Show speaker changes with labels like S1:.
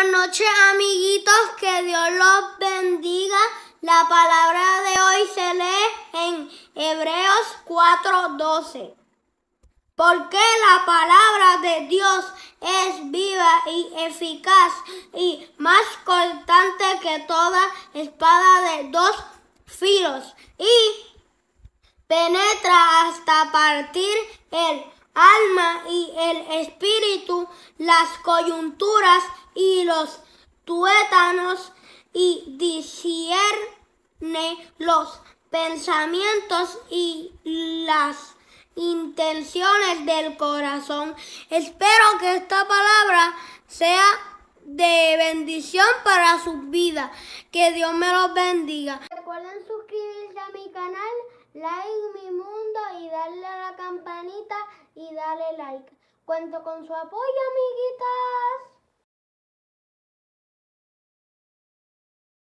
S1: Buenas noches amiguitos, que Dios los bendiga. La palabra de hoy se lee en Hebreos 4:12. Porque la palabra de Dios es viva y eficaz y más cortante que toda espada de dos filos y penetra hasta partir el alma y el espíritu, las coyunturas y los tuétanos y disierne los pensamientos y las intenciones del corazón. Espero que esta palabra sea de bendición para sus vidas. Que Dios me los bendiga.
S2: Recuerden suscribirse a mi canal, like mi mundo y darle a la campanita y darle like. Cuento con su apoyo, amiguitas.